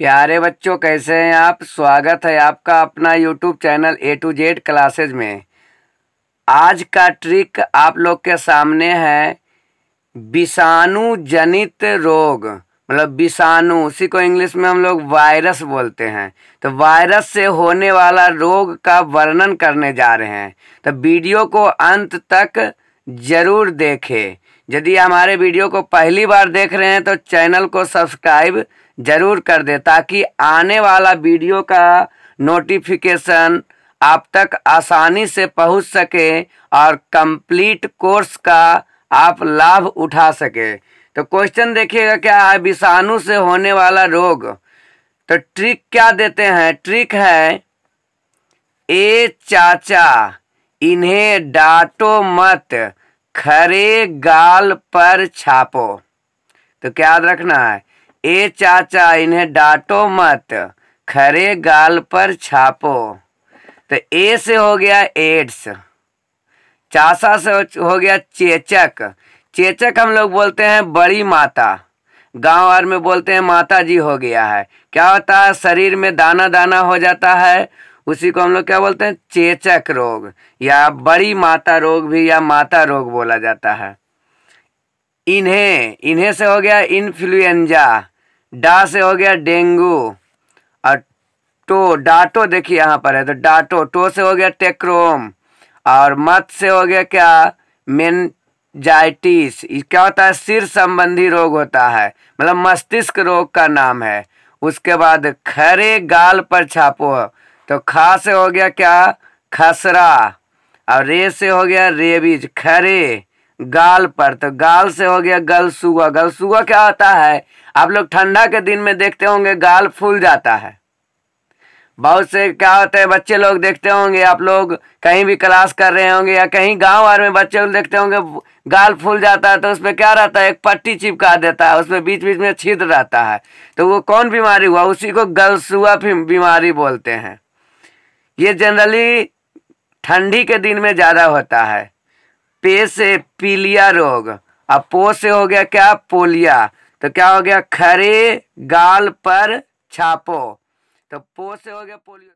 प्यारे बच्चों कैसे हैं आप स्वागत है आपका अपना YouTube channel A to Z classes में आज का ट्रिक आप लोग के सामने है विषाणु जनित रोग मतलब विषाणु उसी को इंग्लिश में हम लोग वायरस बोलते हैं तो वायरस से होने वाला रोग का वर्णन करने जा रहे हैं तो वीडियो को अंत तक ज़रूर देखें यदि हमारे वीडियो को पहली बार देख रहे हैं तो चैनल को सब्सक्राइब ज़रूर कर दें ताकि आने वाला वीडियो का नोटिफिकेशन आप तक आसानी से पहुंच सके और कंप्लीट कोर्स का आप लाभ उठा सके तो क्वेश्चन देखिएगा क्या है विषाणु से होने वाला रोग तो ट्रिक क्या देते हैं ट्रिक है ए चाचा इन्हें डांटो मत खरे गाल पर छापो तो क्या याद रखना है ए चाचा इन्हें डांटो मत खरे गाल पर छापो तो ए से हो गया एड्स चाचा से हो गया चेचक चेचक हम लोग बोलते हैं बड़ी माता गांव और में बोलते हैं माता जी हो गया है क्या होता है शरीर में दाना दाना हो जाता है उसी को हम लोग क्या बोलते हैं चेचक रोग या बड़ी माता रोग भी या माता रोग बोला जाता है इन्हें इन्हें से हो गया इन्फ्लुएंजा डा से हो गया डेंगू और टो तो, डाटो देखिए यहाँ पर है तो डाटो टो तो से हो गया टेक्रोम और मत से हो गया क्या मेन जाइटिस क्या होता है सिर संबंधी रोग होता है मतलब मस्तिष्क रोग का नाम है उसके बाद खरे गाल पर छापो तो खा से हो गया क्या खसरा और रे से हो गया रेबीज खरे गाल पर तो गाल से हो गया गलसुआ गलसुआ क्या होता है आप लोग ठंडा के दिन में देखते होंगे गाल फूल जाता है बहुत से क्या होते हैं बच्चे लोग देखते होंगे आप लोग कहीं भी क्लास कर रहे होंगे या कहीं गांव वार में बच्चे लोग देखते होंगे गाल फूल जाता है तो उसमें क्या रहता है एक पट्टी चिपका देता है उसमें बीच बीच में छिद रहता है तो वो कौन बीमारी हुआ उसी को गलसुआ बीमारी बोलते हैं ये जनरली ठंडी के दिन में ज़्यादा होता है पे से पीलिया रोग और पो से हो गया क्या पोलिया तो क्या हो गया खरे गाल पर छापो तो पो से हो गया पोलियो